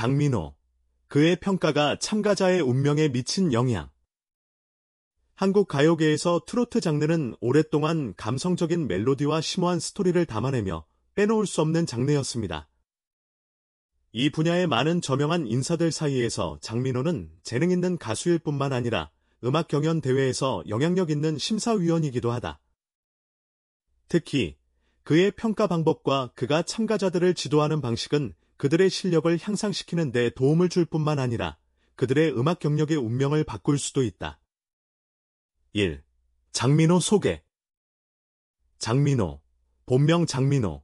장민호. 그의 평가가 참가자의 운명에 미친 영향. 한국 가요계에서 트로트 장르는 오랫동안 감성적인 멜로디와 심오한 스토리를 담아내며 빼놓을 수 없는 장르였습니다. 이 분야의 많은 저명한 인사들 사이에서 장민호는 재능 있는 가수일 뿐만 아니라 음악 경연 대회에서 영향력 있는 심사위원이기도 하다. 특히 그의 평가 방법과 그가 참가자들을 지도하는 방식은 그들의 실력을 향상시키는 데 도움을 줄 뿐만 아니라 그들의 음악 경력의 운명을 바꿀 수도 있다. 1. 장민호 소개 장민호, 본명 장민호는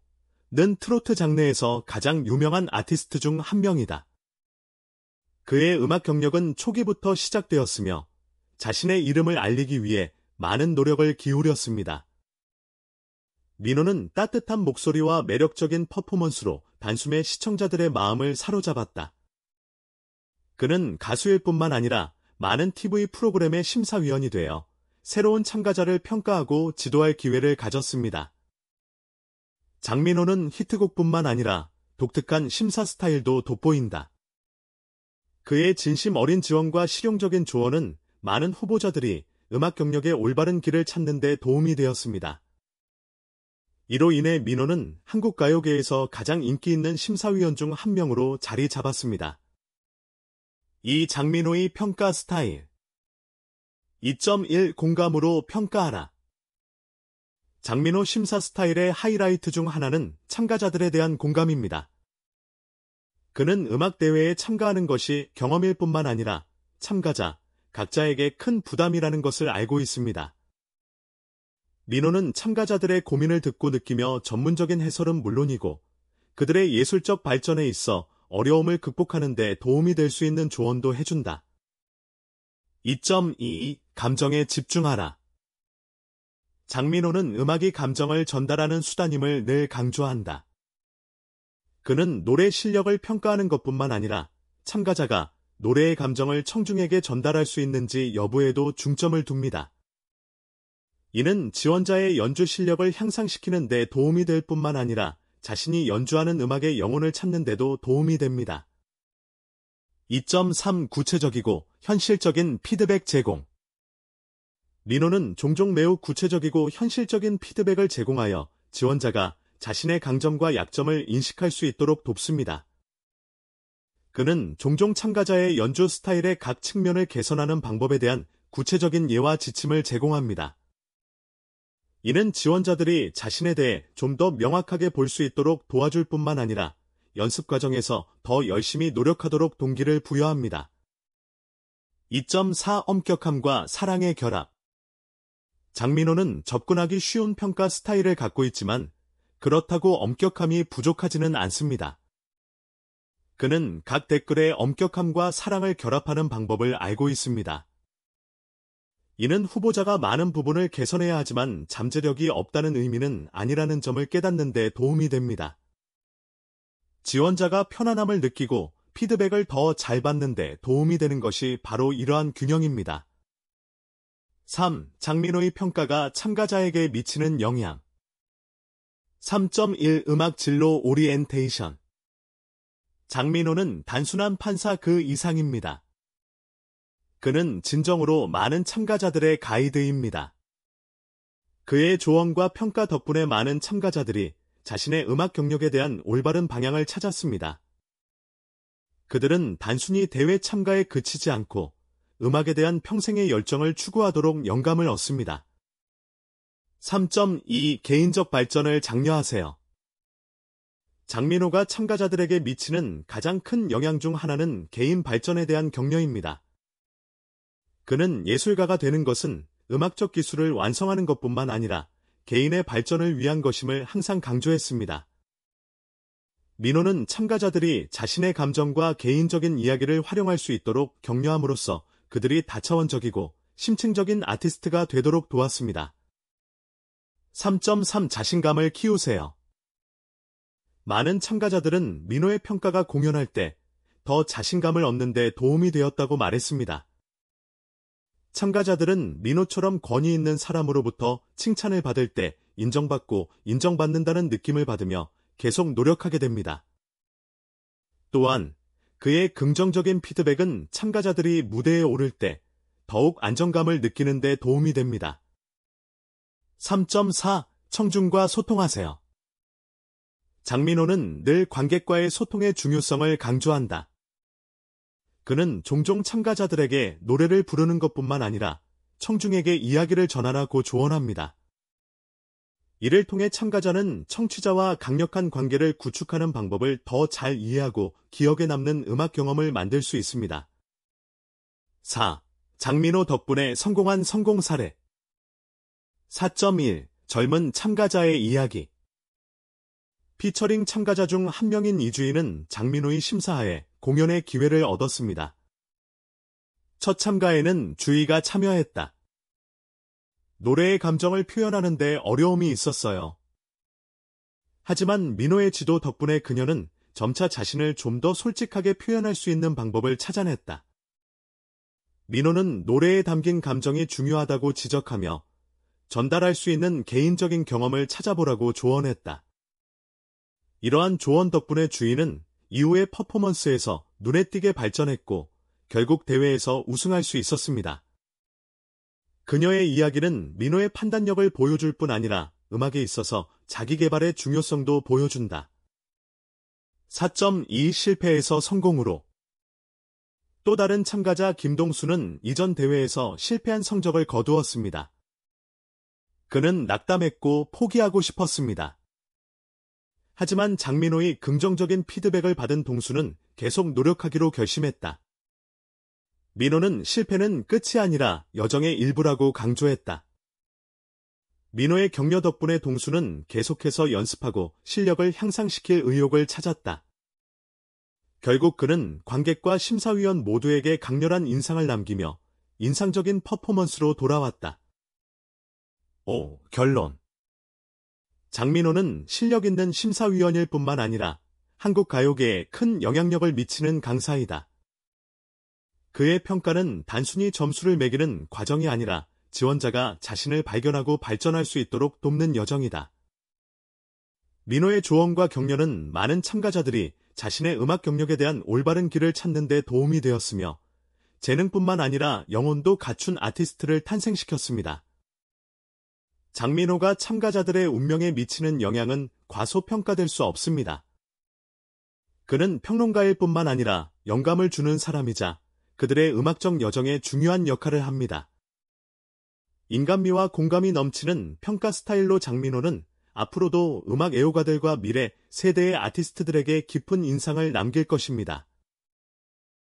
트로트 장르에서 가장 유명한 아티스트 중 한 명이다. 그의 음악 경력은 초기부터 시작되었으며 자신의 이름을 알리기 위해 많은 노력을 기울였습니다. 민호는 따뜻한 목소리와 매력적인 퍼포먼스로 단숨에 시청자들의 마음을 사로잡았다. 그는 가수일 뿐만 아니라 많은 TV 프로그램의 심사위원이 되어 새로운 참가자를 평가하고 지도할 기회를 가졌습니다. 장민호는 히트곡뿐만 아니라 독특한 심사 스타일도 돋보인다. 그의 진심 어린 지원과 실용적인 조언은 많은 후보자들이 음악 경력의 올바른 길을 찾는 데 도움이 되었습니다. 이로 인해 민호는 한국 가요계에서 가장 인기 있는 심사위원 중 한 명으로 자리 잡았습니다. 이 장민호의 평가 스타일 2.1 공감으로 평가하라 장민호 심사 스타일의 하이라이트 중 하나는 참가자들에 대한 공감입니다. 그는 음악대회에 참가하는 것이 경험일 뿐만 아니라 참가자, 각자에게 큰 부담이라는 것을 알고 있습니다. 민호는 참가자들의 고민을 듣고 느끼며 전문적인 해설은 물론이고 그들의 예술적 발전에 있어 어려움을 극복하는 데 도움이 될 수 있는 조언도 해준다. 2.2 감정에 집중하라. 장민호는 음악이 감정을 전달하는 수단임을 늘 강조한다. 그는 노래 실력을 평가하는 것뿐만 아니라 참가자가 노래의 감정을 청중에게 전달할 수 있는지 여부에도 중점을 둡니다. 이는 지원자의 연주 실력을 향상시키는 데 도움이 될 뿐만 아니라 자신이 연주하는 음악의 영혼을 찾는 데도 도움이 됩니다. 2.3 구체적이고 현실적인 피드백 제공 리노는 종종 매우 구체적이고 현실적인 피드백을 제공하여 지원자가 자신의 강점과 약점을 인식할 수 있도록 돕습니다. 그는 종종 참가자의 연주 스타일의 각 측면을 개선하는 방법에 대한 구체적인 예와 지침을 제공합니다. 이는 지원자들이 자신에 대해 좀 더 명확하게 볼 수 있도록 도와줄 뿐만 아니라 연습 과정에서 더 열심히 노력하도록 동기를 부여합니다. 2.4 엄격함과 사랑의 결합 장민호는 접근하기 쉬운 평가 스타일을 갖고 있지만 그렇다고 엄격함이 부족하지는 않습니다. 그는 각 댓글에 엄격함과 사랑을 결합하는 방법을 알고 있습니다. 이는 후보자가 많은 부분을 개선해야 하지만 잠재력이 없다는 의미는 아니라는 점을 깨닫는 데 도움이 됩니다. 지원자가 편안함을 느끼고 피드백을 더 잘 받는 데 도움이 되는 것이 바로 이러한 균형입니다. 3. 장민호의 평가가 참가자에게 미치는 영향 3.1 음악 진로 오리엔테이션 장민호는 단순한 판사 그 이상입니다. 그는 진정으로 많은 참가자들의 가이드입니다. 그의 조언과 평가 덕분에 많은 참가자들이 자신의 음악 경력에 대한 올바른 방향을 찾았습니다. 그들은 단순히 대회 참가에 그치지 않고 음악에 대한 평생의 열정을 추구하도록 영감을 얻습니다. 3.2 개인적 발전을 장려하세요. 장민호가 참가자들에게 미치는 가장 큰 영향 중 하나는 개인 발전에 대한 격려입니다. 그는 예술가가 되는 것은 음악적 기술을 완성하는 것뿐만 아니라 개인의 발전을 위한 것임을 항상 강조했습니다. 민호는 참가자들이 자신의 감정과 개인적인 이야기를 활용할 수 있도록 격려함으로써 그들이 다차원적이고 심층적인 아티스트가 되도록 도왔습니다. 3.3 자신감을 키우세요. 많은 참가자들은 민호의 평가가 공연할 때 더 자신감을 얻는 데 도움이 되었다고 말했습니다. 참가자들은 민호처럼 권위 있는 사람으로부터 칭찬을 받을 때 인정받고 인정받는다는 느낌을 받으며 계속 노력하게 됩니다. 또한 그의 긍정적인 피드백은 참가자들이 무대에 오를 때 더욱 안정감을 느끼는 데 도움이 됩니다. 3.4 청중과 소통하세요. 장민호는 늘 관객과의 소통의 중요성을 강조한다. 그는 종종 참가자들에게 노래를 부르는 것뿐만 아니라 청중에게 이야기를 전하라고 조언합니다. 이를 통해 참가자는 청취자와 강력한 관계를 구축하는 방법을 더 잘 이해하고 기억에 남는 음악 경험을 만들 수 있습니다. 4. 장민호 덕분에 성공한 성공 사례 4.1. 젊은 참가자의 이야기 피처링 참가자 중 한 명인 이주인은 장민호의 심사하에 공연의 기회를 얻었습니다. 첫 참가에는 주희가 참여했다. 노래의 감정을 표현하는데 어려움이 있었어요. 하지만 민호의 지도 덕분에 그녀는 점차 자신을 좀 더 솔직하게 표현할 수 있는 방법을 찾아냈다. 민호는 노래에 담긴 감정이 중요하다고 지적하며 전달할 수 있는 개인적인 경험을 찾아보라고 조언했다. 이러한 조언 덕분에 주인은 이후의 퍼포먼스에서 눈에 띄게 발전했고 결국 대회에서 우승할 수 있었습니다. 그녀의 이야기는 민호의 판단력을 보여줄 뿐 아니라 음악에 있어서 자기 개발의 중요성도 보여준다. 4.2 실패에서 성공으로 또 다른 참가자 김동수는 이전 대회에서 실패한 성적을 거두었습니다. 그는 낙담했고 포기하고 싶었습니다. 하지만 장민호의 긍정적인 피드백을 받은 동수는 계속 노력하기로 결심했다. 민호는 실패는 끝이 아니라 여정의 일부라고 강조했다. 민호의 격려 덕분에 동수는 계속해서 연습하고 실력을 향상시킬 의욕을 찾았다. 결국 그는 관객과 심사위원 모두에게 강렬한 인상을 남기며 인상적인 퍼포먼스로 돌아왔다. 오, 결론 장민호는 실력 있는 심사위원일 뿐만 아니라 한국 가요계에 큰 영향력을 미치는 강사이다. 그의 평가는 단순히 점수를 매기는 과정이 아니라 지원자가 자신을 발견하고 발전할 수 있도록 돕는 여정이다. 민호의 조언과 격려는 많은 참가자들이 자신의 음악 경력에 대한 올바른 길을 찾는 데 도움이 되었으며 재능뿐만 아니라 영혼도 갖춘 아티스트를 탄생시켰습니다. 장민호가 참가자들의 운명에 미치는 영향은 과소평가될 수 없습니다. 그는 평론가일 뿐만 아니라 영감을 주는 사람이자 그들의 음악적 여정에 중요한 역할을 합니다. 인간미와 공감이 넘치는 평가 스타일로 장민호는 앞으로도 음악 애호가들과 미래 세대의 아티스트들에게 깊은 인상을 남길 것입니다.